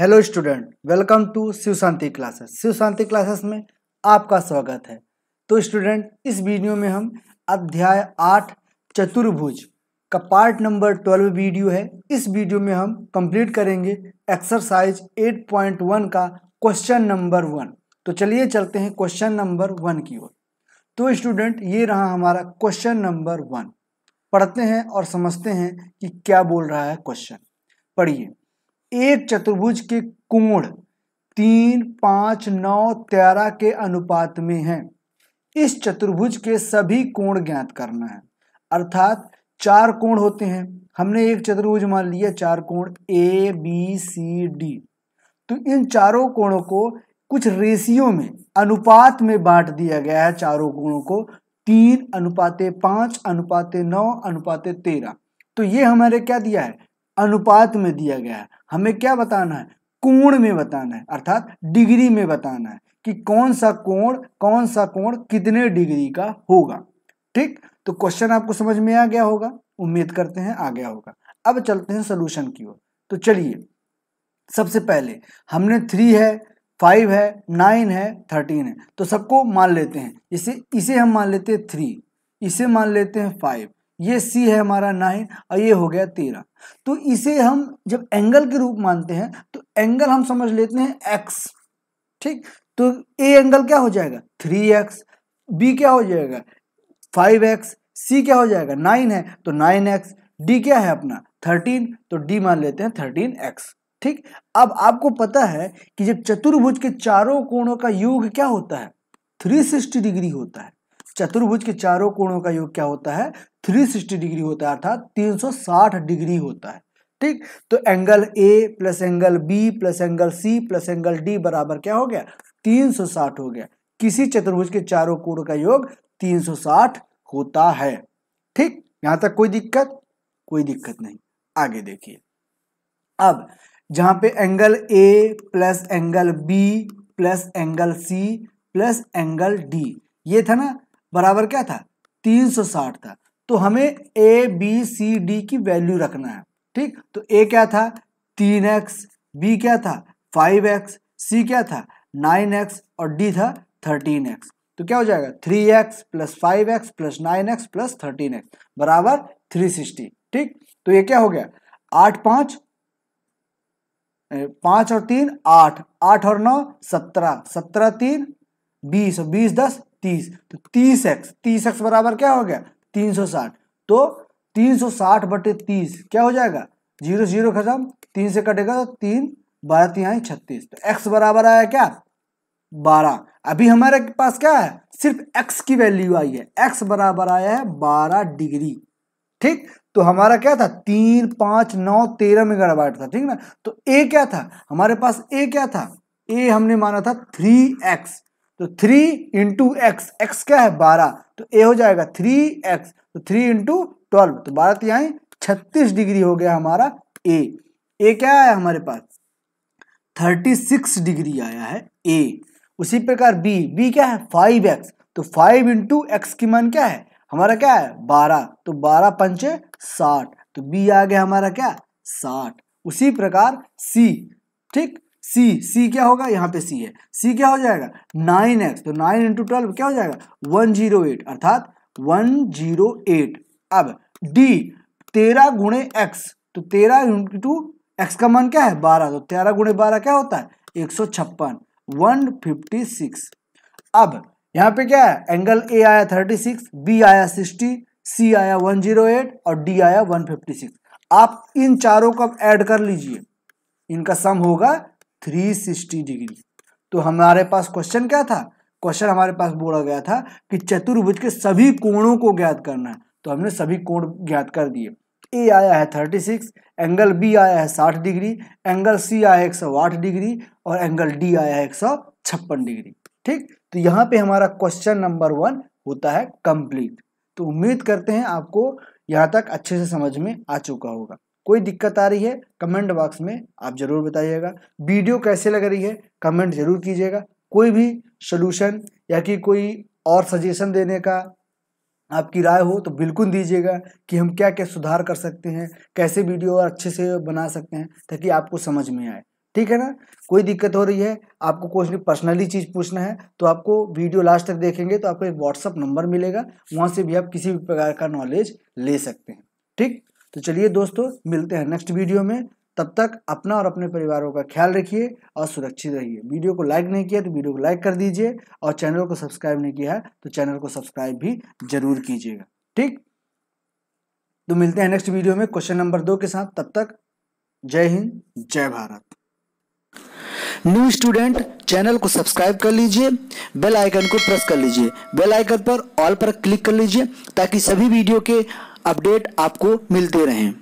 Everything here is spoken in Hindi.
hello student welcome to Shiv Shanti classes Shiv Shanti classes में आपका स्वागत है तो स्टूडेंट इस वीडियो में हम अध्याय आठ चतुर्भुज का पार्ट नंबर ट्वेल्व वीडियो है इस वीडियो में हम कंप्लीट करेंगे एक्सरसाइज एट पॉइंट वन का क्वेश्चन नंबर वन तो चलिए चलते हैं क्वेश्चन नंबर वन की ओर तो स्टूडेंट ये रहा हमारा क्वेश्चन नंबर वन पढ़ते हैं और समझते हैं कि क्या बोल रहा है क्वेश्चन पढ़िए एक चतुर्भुज के कोण तीन पाँच नौ तेरह के अनुपात में हैं इस चतुर्भुज के सभी कोण ज्ञात करना है अर्थात चार कोण होते हैं हमने एक चतुर्भुज मान लिया चार कोण ए बी सी डी तो इन चारों कोणों को कुछ रेशियो में अनुपात में बांट दिया गया है चारों कोणों को तीन अनुपाते पाँच अनुपाते नौ अनुपाते तेरह तो ये हमारे क्या दिया है अनुपात में दिया गया है हमें क्या बताना है कोण में बताना है अर्थात डिग्री में बताना है कि कौन सा कोण कौन सा कोण कितने डिग्री का होगा ठीक तो क्वेश्चन आपको समझ में आ गया होगा उम्मीद करते हैं आ गया होगा अब चलते हैं सोल्यूशन की ओर तो चलिए सबसे पहले हमने थ्री है फाइव है नाइन है थर्टीन है तो सबको मान लेते हैं इसे इसे हम मान लेते हैं थ्री इसे मान लेते हैं फाइव ये सी है हमारा नाइन और ये हो गया तेरह तो इसे हम जब एंगल के रूप मानते हैं तो एंगल हम समझ लेते हैं एक्स ठीक तो ए एंगल क्या हो जाएगा थ्री एक्स बी क्या हो जाएगा फाइव एक्स सी क्या हो जाएगा नाइन है तो नाइन एक्स डी क्या है अपना थर्टीन तो डी मान लेते हैं थर्टीन एक्स ठीक अब आपको पता है कि जब चतुर्भुज के चारों कोणों का योग क्या होता है सिक्सटी डिग्री होता है चतुर्भुज के चारों कोणों का योग क्या होता है 360 डिग्री होता है अर्थात 360 डिग्री होता है ठीक तो angle A plus angle B plus angle C plus angle D बराबर क्या हो गया 360 हो गया किसी चतुर्भुज के चारों कोणों का योग 360 होता है ठीक यहां तक कोई दिक्कत कोई दिक्कत नहीं आगे देखिए अब जहां पे angle A plus angle B plus angle C plus angle D ये था ना बराबर क्या था 360 था तो हमें ए बी सी डी की वैल्यू रखना है ठीक तो ए क्या था तीन एक्स बी क्या था फाइव एक्स सी क्या था नाइन एक्स और डी था थर्टीन एक्स तो क्या हो जाएगा three x plus five x plus nine x plus thirteen x बराबर थ्री सिक्सटी ठीक तो ये क्या हो गया आठ पाँच पाँच और तीन आठ आठ और नौ सत्रह सत्रह तीन बीस बीस दस तीस तो तीस एक्स तीस एक्स बराबर क्या हो गया तीन सौ साठ तो तीन सौ साठ बटे तीस क्या हो जाएगा जीरो जीरो खत्म तीन से कटेगा तो तीन बारह तिहाई छत्तीस तो एक्स बराबर आया क्या बारह अभी हमारे पास क्या है सिर्फ एक्स की वैल्यू आई है एक्स बराबर आया है बारह डिग्री ठीक तो हमारा क्या था तीन पाँच नौ तेरह में मेगावाट था ठीक ना तो ए क्या था हमारे पास ए क्या था ए हमने माना था थ्री एक्स तो थ्री इंटू एक्स एक्स क्या है बारह तो ए हो जाएगा थ्री एक्स तो थ्री इंटू ट्वेल्व तो बारह तो यहाँ छत्तीस डिग्री हो गया हमारा ए ए क्या आया हमारे पास थर्टी सिक्स डिग्री आया है ए उसी प्रकार बी बी क्या है फाइव एक्स तो फाइव इंटू एक्स की मान क्या है हमारा क्या है बारह तो बारह पंचे साठ तो बी आ गया हमारा क्या साठ उसी प्रकार सी ठीक सी सी क्या होगा यहाँ पे सी है सी क्या हो जाएगा नाइन एक्स तो नाइन इंटू ट्वेल्व क्या हो जाएगा वन जीरो एट अर्थात वन जीरो एट अब डी तेरह गुणे एक्स तो तेरह इंटू एक्स का मान क्या है बारह तो तेरह गुणे बारह क्या होता है एक सौ छप्पन वन फिफ्टी सिक्स अब यहाँ पे क्या है एंगल ए आया थर्टी सिक्स बी आया सिक्सटी सी आया वन जीरो एट और डी आया वन फिफ्टी सिक्स आप इन चारों को अब एड कर लीजिए इनका सम होगा 360 डिग्री तो हमारे पास क्वेश्चन क्या था क्वेश्चन हमारे पास बोला गया था कि चतुर्भुज के सभी कोणों को ज्ञात करना है तो हमने सभी कोण ज्ञात कर दिए ए आया है थर्टी सिक्स एंगल बी आया है साठ डिग्री एंगल सी आया है एक सौ आठ डिग्री और एंगल डी आया है एक सौ छप्पन डिग्री ठीक तो यहाँ पे हमारा क्वेश्चन नंबर वन होता है कंप्लीट तो उम्मीद करते हैं आपको यहाँ तक अच्छे से समझ में आ चुका होगा कोई दिक्कत आ रही है कमेंट बॉक्स में आप ज़रूर बताइएगा वीडियो कैसे लग रही है कमेंट ज़रूर कीजिएगा कोई भी सोल्यूशन या कि कोई और सजेशन देने का आपकी राय हो तो बिल्कुल दीजिएगा कि हम क्या क्या सुधार कर सकते हैं कैसे वीडियो और अच्छे से बना सकते हैं ताकि आपको समझ में आए ठीक है ना कोई दिक्कत हो रही है आपको कुछ पर्सनली चीज़ पूछना है तो आपको वीडियो लास्ट तक देखेंगे तो आपको एक व्हाट्सअप नंबर मिलेगा वहाँ से भी आप किसी भी प्रकार का नॉलेज ले सकते हैं ठीक तो चलिए दोस्तों मिलते हैं नेक्स्ट वीडियो में तब तक अपना और अपने परिवारों का ख्याल रखिए और सुरक्षित रहिए वीडियो को लाइक नहीं किया तो वीडियो को लाइक कर दीजिए और चैनल को सब्सक्राइब नहीं किया है तो चैनल को सब्सक्राइब भी जरूर कीजिएगा ठीक तो मिलते हैं नेक्स्ट वीडियो में क्वेश्चन नंबर दो के साथ तब तक जय हिंद जय भारत न्यू स्टूडेंट चैनल को सब्सक्राइब कर लीजिए बेल आइकन को प्रेस कर लीजिए बेल आइकन पर ऑल पर क्लिक कर लीजिए ताकि सभी वीडियो के अपडेट आपको मिलते रहें